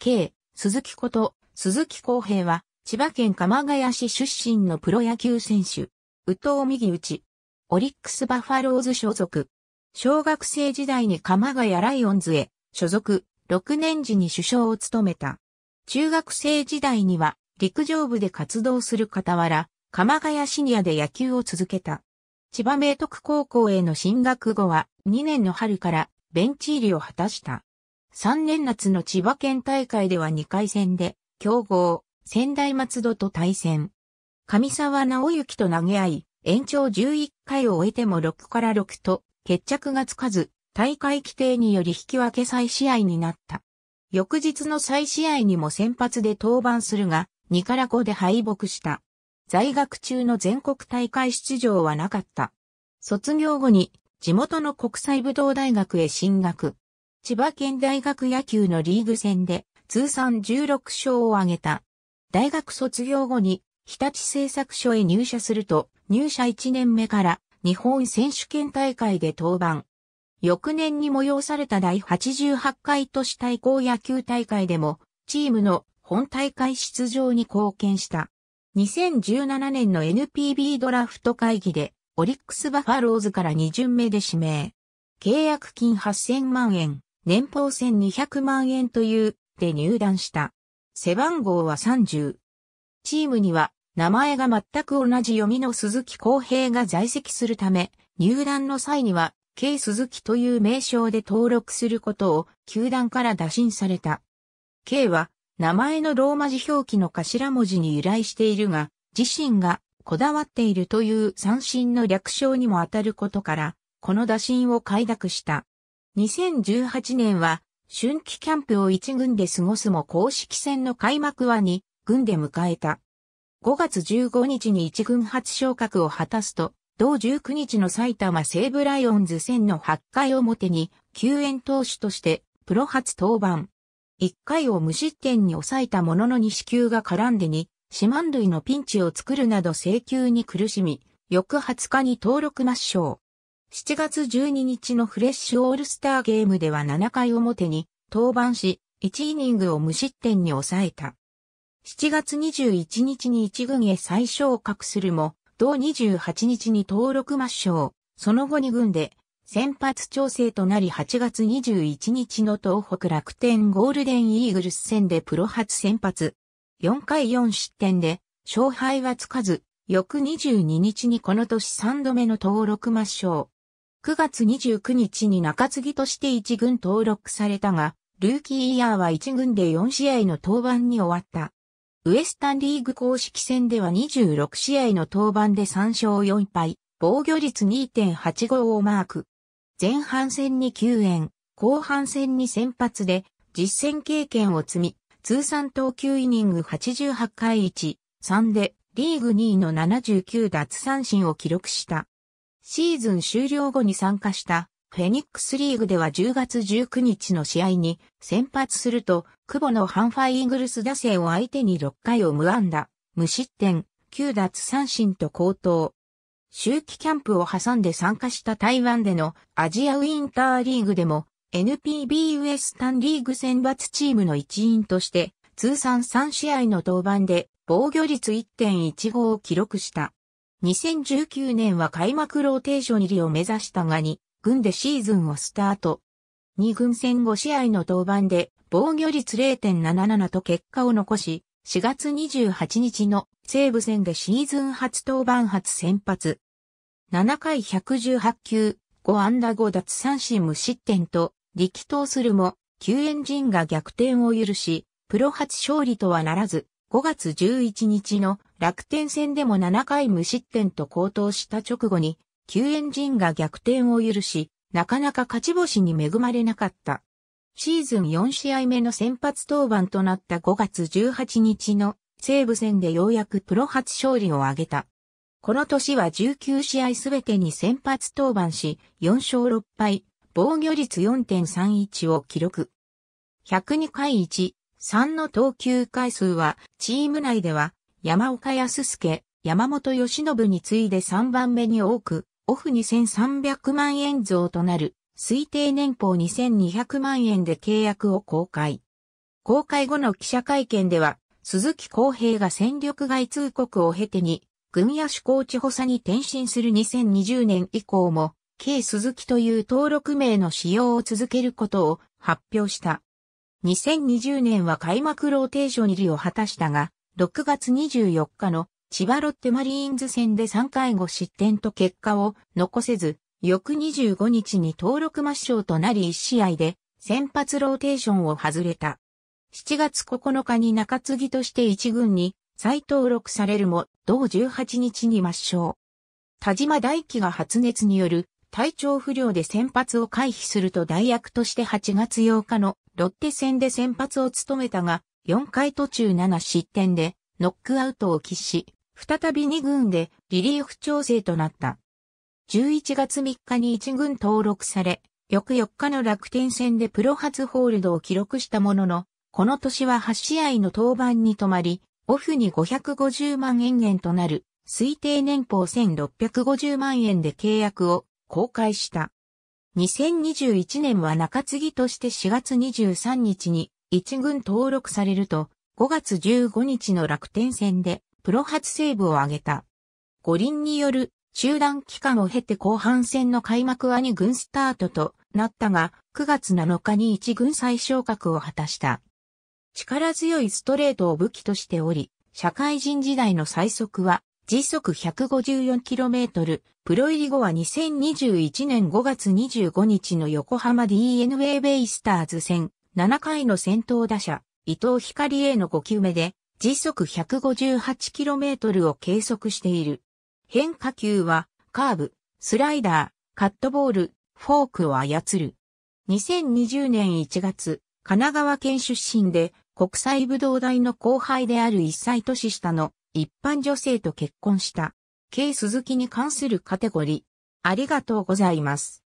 K、鈴木こと、鈴木康平は、千葉県鎌ヶ谷市出身のプロ野球選手。宇藤右打オリックスバファローズ所属。小学生時代に鎌ヶ谷ライオンズへ所属、6年時に首相を務めた。中学生時代には陸上部で活動する傍ら、鎌ヶ谷シニアで野球を続けた。千葉明徳高校への進学後は2年の春からベンチ入りを果たした。3年夏の千葉県大会では2回戦で、強豪、仙台松戸と対戦。上沢直之と投げ合い、延長11回を終えても6から6と、決着がつかず、大会規定により引き分け再試合になった。翌日の再試合にも先発で登板するが、2から5で敗北した。在学中の全国大会出場はなかった。卒業後に地元の国際武道大学へ進学。千葉県大学野球のリーグ戦で通算16勝を挙げた。大学卒業後に日立製作所へ入社すると入社1年目から日本選手権大会で登板。翌年に催された第88回都市対抗野球大会でもチームの本大会出場に貢献した。2017年の NPB ドラフト会議でオリックスバファローズから2巡目で指名。契約金8000万円。年俸1200万円という、で入団した。背番号は30。チームには、名前が全く同じ読みの鈴木康平が在籍するため、入団の際には、K 鈴木という名称で登録することを、球団から打診された。K は、名前のローマ字表記の頭文字に由来しているが、自身がこだわっているという三振の略称にも当たることから、この打診を快諾した。2018年は春季キャンプを1軍で過ごすも公式戦の開幕は2軍で迎えた。5月15日に1軍初昇格を果たすと、同19日の埼玉西武ライオンズ戦の8回表に救援投手としてプロ初登板。1回を無失点に抑えたものの2四球が絡んで2、四万塁のピンチを作るなど請求に苦しみ、翌20日に登録抹消。7月12日のフレッシュオールスターゲームでは7回表に登板し、1イニングを無失点に抑えた。7月21日に1軍へ再昇格するも、同28日に登録抹消、その後2軍で先発調整となり8月21日の東北楽天ゴールデンイーグルス戦でプロ初先発。4回4失点で勝敗はつかず、翌22日にこの年3度目の登録抹消。9月29日に中継ぎとして1軍登録されたが、ルーキーイヤーは1軍で4試合の登板に終わった。ウエスタンリーグ公式戦では26試合の登板で3勝4敗、防御率2.85をマーク。前半戦に9円、後半戦に先発で実戦経験を積み、通算投球イニング88回1、3でリーグ2位の79奪三振を記録した。シーズン終了後に参加したフェニックスリーグでは10月19日の試合に先発すると、久保のハンファイイーグルス打線を相手に6回を無安打、無失点、9奪三振と高騰。周期キャンプを挟んで参加した台湾でのアジアウィンターリーグでも NPB ウエスタンリーグ選抜チームの一員として通算3試合の登板で防御率1.15を記録した。2019年は開幕ローテーション入りを目指したがに、軍でシーズンをスタート。2軍戦5試合の登板で防御率0.77と結果を残し、4月28日の西武戦でシーズン初登板初先発。7回118球、5安打5奪三振無失点と力投するも、救援陣が逆転を許し、プロ初勝利とはならず、5月11日の楽天戦でも7回無失点と高騰した直後に、救援陣が逆転を許し、なかなか勝ち星に恵まれなかった。シーズン4試合目の先発登板となった5月18日の西武戦でようやくプロ初勝利を挙げた。この年は19試合すべてに先発登板し、4勝6敗、防御率4.31を記録。102回1、3の投球回数は、チーム内では、山岡康介、山本義信に次いで3番目に多く、オフ2300万円増となる、推定年俸2200万円で契約を公開。公開後の記者会見では、鈴木康平が戦力外通告を経てに、軍野手コ地補佐に転身する2020年以降も、K 鈴木という登録名の使用を続けることを発表した。2020年は開幕ローテーション入りを果たしたが、6月24日の千葉ロッテマリーンズ戦で3回5失点と結果を残せず、翌25日に登録抹消となり1試合で先発ローテーションを外れた。7月9日に中継ぎとして1軍に再登録されるも、同18日に抹消。田島大輝が発熱による体調不良で先発を回避すると代役として8月8日のロッテ戦で先発を務めたが、4回途中7失点で、ノックアウトを喫し、再び2軍でリリーフ調整となった。11月3日に1軍登録され、翌4日の楽天戦でプロ初ホールドを記録したものの、この年は8試合の登板に止まり、オフに550万円減となる推定年俸1650万円で契約を公開した。2021年は中継ぎとして4月23日に一軍登録されると、5月15日の楽天戦でプロ初セーブを挙げた。五輪による中断期間を経て後半戦の開幕は2軍スタートとなったが、9月7日に1軍再昇格を果たした。力強いストレートを武器としており、社会人時代の最速は時速 154km、プロ入り後は2021年5月25日の横浜 DNA ベイスターズ戦、7回の先頭打者、伊藤光への5球目で、時速 158km を計測している。変化球は、カーブ、スライダー、カットボール、フォークを操る。2020年1月、神奈川県出身で、国際武道大の後輩である1歳年下の一般女性と結婚した。K 鈴木に関するカテゴリー。ありがとうございます。